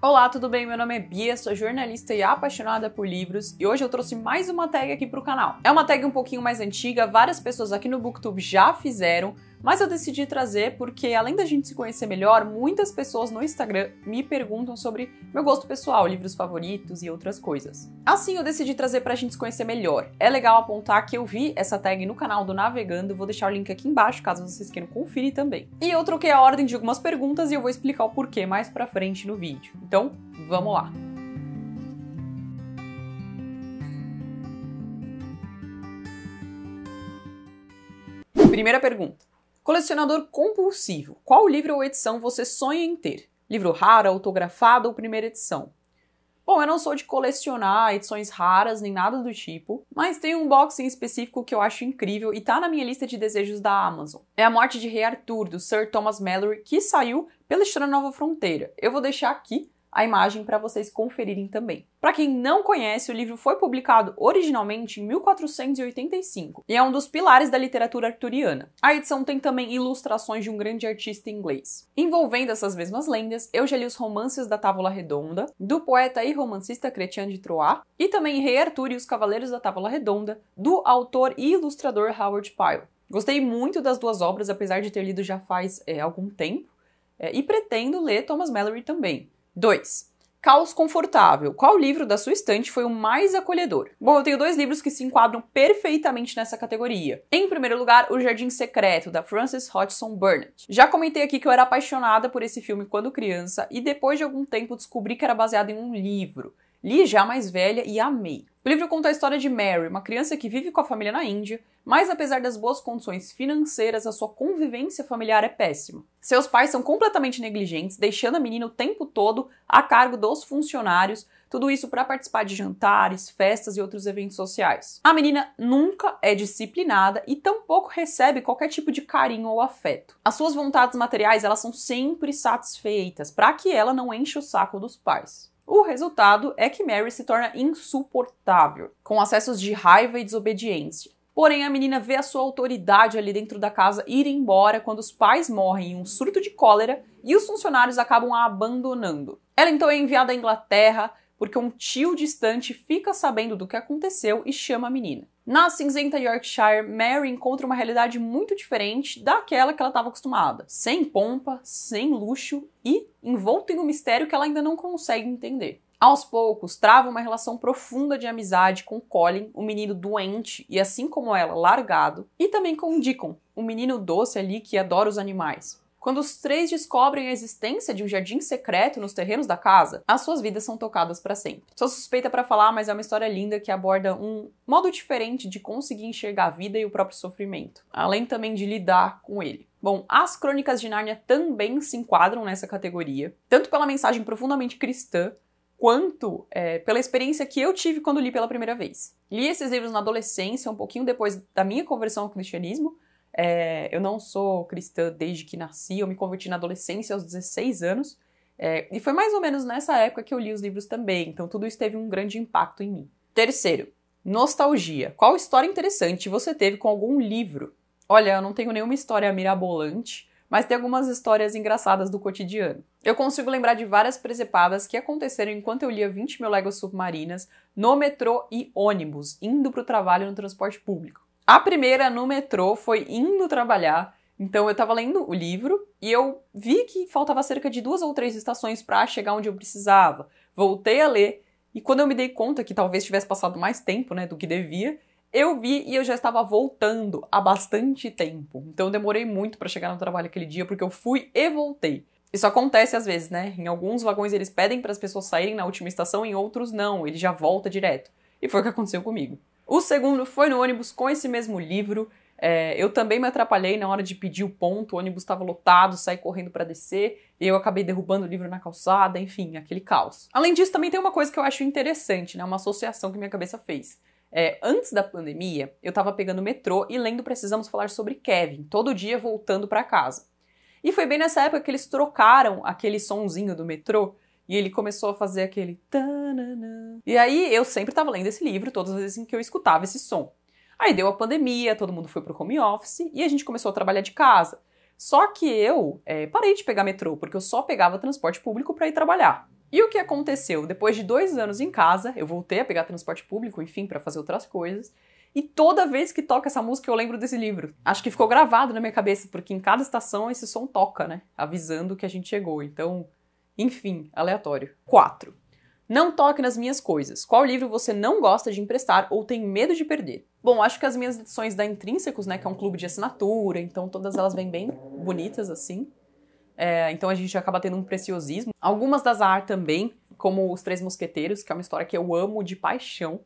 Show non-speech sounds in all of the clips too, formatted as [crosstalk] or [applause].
Olá, tudo bem? Meu nome é Bia, sou jornalista e apaixonada por livros e hoje eu trouxe mais uma tag aqui para o canal. É uma tag um pouquinho mais antiga, várias pessoas aqui no Booktube já fizeram, mas eu decidi trazer porque, além da gente se conhecer melhor, muitas pessoas no Instagram me perguntam sobre meu gosto pessoal, livros favoritos e outras coisas. Assim, eu decidi trazer para a gente se conhecer melhor. É legal apontar que eu vi essa tag no canal do Navegando, vou deixar o link aqui embaixo caso vocês queiram conferir também. E eu troquei a ordem de algumas perguntas e eu vou explicar o porquê mais pra frente no vídeo. Então, vamos lá! Primeira pergunta: Colecionador compulsivo. Qual livro ou edição você sonha em ter? Livro raro, autografado ou primeira edição? Bom, eu não sou de colecionar edições raras nem nada do tipo, mas tem um box em específico que eu acho incrível e tá na minha lista de desejos da Amazon. É A Morte de Rei Arthur, do Sir Thomas Mallory, que saiu pela editora Nova Fronteira. Eu vou deixar aqui a imagem para vocês conferirem também. Para quem não conhece, o livro foi publicado originalmente em 1485 e é um dos pilares da literatura arturiana. A edição tem também ilustrações de um grande artista inglês. Envolvendo essas mesmas lendas, eu já li os romances da Távola Redonda, do poeta e romancista Chrétien de Troyes, e também Rei Arthur e os Cavaleiros da Távola Redonda, do autor e ilustrador Howard Pyle. Gostei muito das duas obras, apesar de ter lido já faz é, algum tempo, é, e pretendo ler Thomas Mallory também. 2. Caos Confortável. Qual livro da sua estante foi o mais acolhedor? Bom, eu tenho dois livros que se enquadram perfeitamente nessa categoria. Em primeiro lugar, O Jardim Secreto, da Frances Hodgson Burnett. Já comentei aqui que eu era apaixonada por esse filme quando criança e depois de algum tempo descobri que era baseado em um livro. Li já mais velha e amei. O livro conta a história de Mary, uma criança que vive com a família na Índia, mas apesar das boas condições financeiras, a sua convivência familiar é péssima. Seus pais são completamente negligentes, deixando a menina o tempo todo a cargo dos funcionários, tudo isso para participar de jantares, festas e outros eventos sociais. A menina nunca é disciplinada e tampouco recebe qualquer tipo de carinho ou afeto. As suas vontades materiais, elas são sempre satisfeitas, para que ela não enche o saco dos pais. O resultado é que Mary se torna insuportável, com acessos de raiva e desobediência. Porém, a menina vê a sua autoridade ali dentro da casa ir embora quando os pais morrem em um surto de cólera e os funcionários acabam a abandonando. Ela então é enviada à Inglaterra porque um tio distante fica sabendo do que aconteceu e chama a menina. Na cinzenta Yorkshire, Mary encontra uma realidade muito diferente daquela que ela estava acostumada, sem pompa, sem luxo e envolta em um mistério que ela ainda não consegue entender. Aos poucos, trava uma relação profunda de amizade com Colin, o um menino doente e assim como ela, largado, e também com Deacon, um menino doce ali que adora os animais. Quando os três descobrem a existência de um jardim secreto nos terrenos da casa, as suas vidas são tocadas para sempre. Sou suspeita para falar, mas é uma história linda que aborda um modo diferente de conseguir enxergar a vida e o próprio sofrimento, além também de lidar com ele. Bom, as Crônicas de Nárnia também se enquadram nessa categoria, tanto pela mensagem profundamente cristã quanto é, pela experiência que eu tive quando li pela primeira vez. Li esses livros na adolescência, um pouquinho depois da minha conversão ao cristianismo, é, eu não sou cristã desde que nasci, eu me converti na adolescência aos 16 anos. É, e foi mais ou menos nessa época que eu li os livros também, então tudo isso teve um grande impacto em mim. Terceiro, nostalgia. Qual história interessante você teve com algum livro? Olha, eu não tenho nenhuma história mirabolante, mas tem algumas histórias engraçadas do cotidiano. Eu consigo lembrar de várias presepadas que aconteceram enquanto eu lia 20 mil léguas submarinas no metrô e ônibus, indo para o trabalho no transporte público. A primeira no metrô foi indo trabalhar. Então eu tava lendo o livro e eu vi que faltava cerca de duas ou três estações para chegar onde eu precisava. Voltei a ler e quando eu me dei conta que talvez tivesse passado mais tempo, né, do que devia, eu vi e eu já estava voltando há bastante tempo. Então eu demorei muito para chegar no trabalho aquele dia porque eu fui e voltei. Isso acontece às vezes, né? Em alguns vagões eles pedem para as pessoas saírem na última estação, em outros não, ele já volta direto. E foi o que aconteceu comigo. O segundo foi no ônibus com esse mesmo livro. É, eu também me atrapalhei na hora de pedir o ponto, o ônibus estava lotado, saí correndo para descer, e eu acabei derrubando o livro na calçada, enfim, aquele caos. Além disso, também tem uma coisa que eu acho interessante, né, uma associação que minha cabeça fez. É, antes da pandemia, eu estava pegando o metrô e lendo Precisamos Falar sobre Kevin, todo dia voltando para casa. E foi bem nessa época que eles trocaram aquele sonzinho do metrô e ele começou a fazer aquele. Tanana. E aí eu sempre estava lendo esse livro todas as vezes em que eu escutava esse som. Aí deu a pandemia, todo mundo foi pro home office e a gente começou a trabalhar de casa. Só que eu é, parei de pegar metrô, porque eu só pegava transporte público para ir trabalhar. E o que aconteceu? Depois de dois anos em casa, eu voltei a pegar transporte público, enfim, para fazer outras coisas. E toda vez que toca essa música, eu lembro desse livro. Acho que ficou gravado na minha cabeça, porque em cada estação esse som toca, né? Avisando que a gente chegou. Então, enfim, aleatório. 4. Não toque nas minhas coisas. Qual livro você não gosta de emprestar ou tem medo de perder? Bom, acho que as minhas edições da Intrínsecos, né, que é um clube de assinatura, então todas elas vêm bem bonitas assim. É, então a gente acaba tendo um preciosismo. Algumas das AR também, como Os Três Mosqueteiros, que é uma história que eu amo de paixão.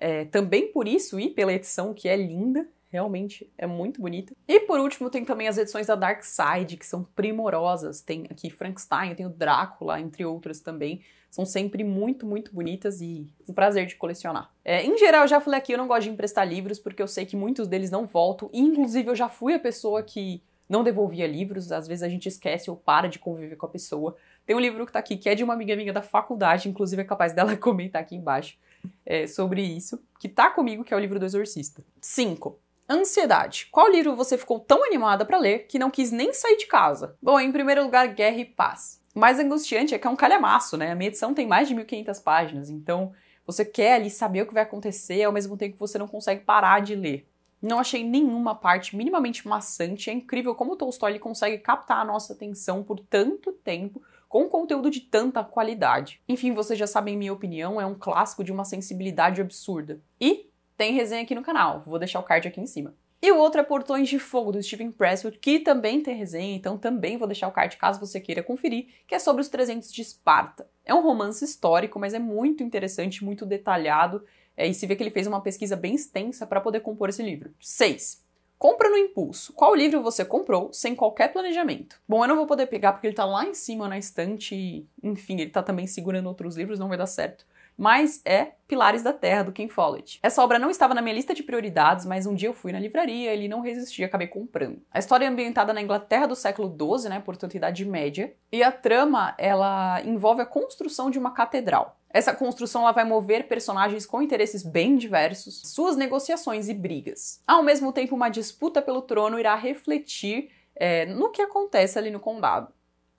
É, também por isso e pela edição, que é linda, realmente é muito bonita. E por último, tem também as edições da Dark Side, que são primorosas. Tem aqui Frankenstein, tem o Drácula, entre outras também. São sempre muito, muito bonitas e um prazer de colecionar. É, em geral, eu já falei aqui, eu não gosto de emprestar livros porque eu sei que muitos deles não voltam. E, inclusive, eu já fui a pessoa que não devolvia livros, às vezes a gente esquece ou para de conviver com a pessoa. Tem um livro que tá aqui que é de uma amiga minha da faculdade, inclusive é capaz dela [laughs] comentar aqui embaixo é, sobre isso, que tá comigo, que é o livro do Exorcista. cinco Ansiedade. Qual livro você ficou tão animada para ler que não quis nem sair de casa? Bom, em primeiro lugar, Guerra e Paz. O mais angustiante é que é um calhamaço, né? A minha edição tem mais de 1500 páginas, então você quer ali saber o que vai acontecer ao mesmo tempo que você não consegue parar de ler. Não achei nenhuma parte minimamente maçante. É incrível como o Tolstói consegue captar a nossa atenção por tanto tempo com um conteúdo de tanta qualidade. Enfim, vocês já sabem minha opinião, é um clássico de uma sensibilidade absurda. E tem resenha aqui no canal. Vou deixar o card aqui em cima. E o outro é Portões de Fogo, do Steven Pressfield, que também tem resenha, então também vou deixar o card caso você queira conferir, que é sobre os 300 de Esparta. É um romance histórico, mas é muito interessante, muito detalhado, é, e se vê que ele fez uma pesquisa bem extensa para poder compor esse livro. 6. Compra no impulso. Qual livro você comprou sem qualquer planejamento? Bom, eu não vou poder pegar porque ele tá lá em cima na estante e, enfim, ele tá também segurando outros livros, não vai dar certo mas é Pilares da Terra, do Ken Follett. Essa obra não estava na minha lista de prioridades, mas um dia eu fui na livraria, ele não resisti acabei comprando. A história é ambientada na Inglaterra do século XII, né, portanto Idade Média, e a trama, ela envolve a construção de uma catedral. Essa construção ela vai mover personagens com interesses bem diversos, suas negociações e brigas. Ao mesmo tempo, uma disputa pelo trono irá refletir é, no que acontece ali no condado.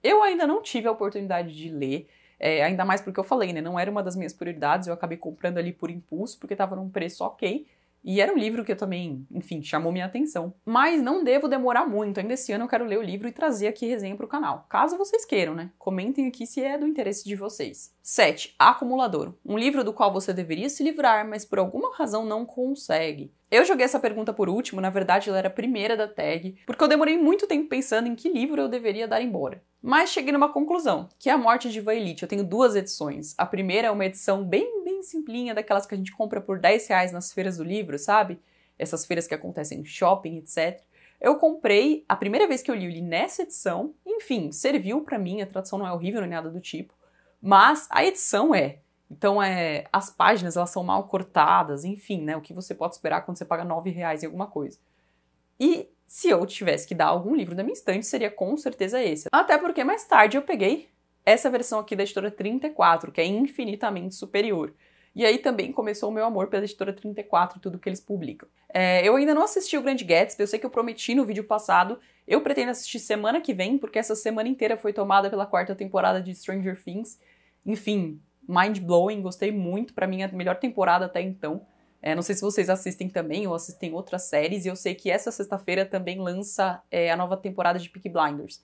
Eu ainda não tive a oportunidade de ler, é, ainda mais porque eu falei, né? Não era uma das minhas prioridades, eu acabei comprando ali por impulso, porque estava num preço ok. E era um livro que eu também, enfim, chamou minha atenção. Mas não devo demorar muito, ainda esse ano eu quero ler o livro e trazer aqui resenha para o canal. Caso vocês queiram, né? Comentem aqui se é do interesse de vocês. 7. Acumulador. Um livro do qual você deveria se livrar, mas por alguma razão não consegue. Eu joguei essa pergunta por último, na verdade ela era a primeira da tag, porque eu demorei muito tempo pensando em que livro eu deveria dar embora. Mas cheguei numa conclusão, que é a morte de Vailit. Eu tenho duas edições. A primeira é uma edição bem, bem simplinha, daquelas que a gente compra por 10 reais nas feiras do livro, sabe? Essas feiras que acontecem em shopping, etc. Eu comprei, a primeira vez que eu li, eu nessa edição. Enfim, serviu para mim, a tradução não é horrível nem nada do tipo. Mas a edição é. Então, é, as páginas elas são mal cortadas, enfim, né? O que você pode esperar quando você paga 9 reais em alguma coisa. E se eu tivesse que dar algum livro da minha estante, seria com certeza esse. Até porque mais tarde eu peguei essa versão aqui da editora 34, que é infinitamente superior. E aí também começou o meu amor pela editora 34 e tudo que eles publicam. É, eu ainda não assisti o Grande Gatsby, eu sei que eu prometi no vídeo passado. Eu pretendo assistir semana que vem, porque essa semana inteira foi tomada pela quarta temporada de Stranger Things. Enfim, mind blowing, gostei muito. Para mim, é a melhor temporada até então. É, não sei se vocês assistem também ou assistem outras séries, e eu sei que essa sexta-feira também lança é, a nova temporada de Peak Blinders.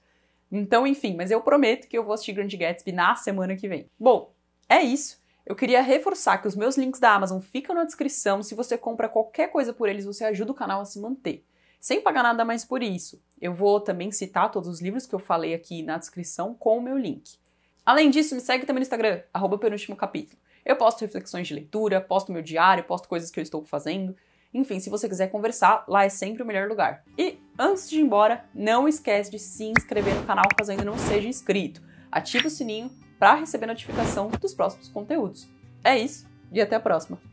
Então, enfim, mas eu prometo que eu vou assistir Grand Gatsby na semana que vem. Bom, é isso. Eu queria reforçar que os meus links da Amazon ficam na descrição. Se você compra qualquer coisa por eles, você ajuda o canal a se manter. Sem pagar nada mais por isso. Eu vou também citar todos os livros que eu falei aqui na descrição com o meu link. Além disso, me segue também no Instagram, arroba penúltimo capítulo. Eu posto reflexões de leitura, posto meu diário, posto coisas que eu estou fazendo. Enfim, se você quiser conversar, lá é sempre o melhor lugar. E antes de ir embora, não esquece de se inscrever no canal caso ainda não seja inscrito. Ative o sininho para receber notificação dos próximos conteúdos. É isso e até a próxima.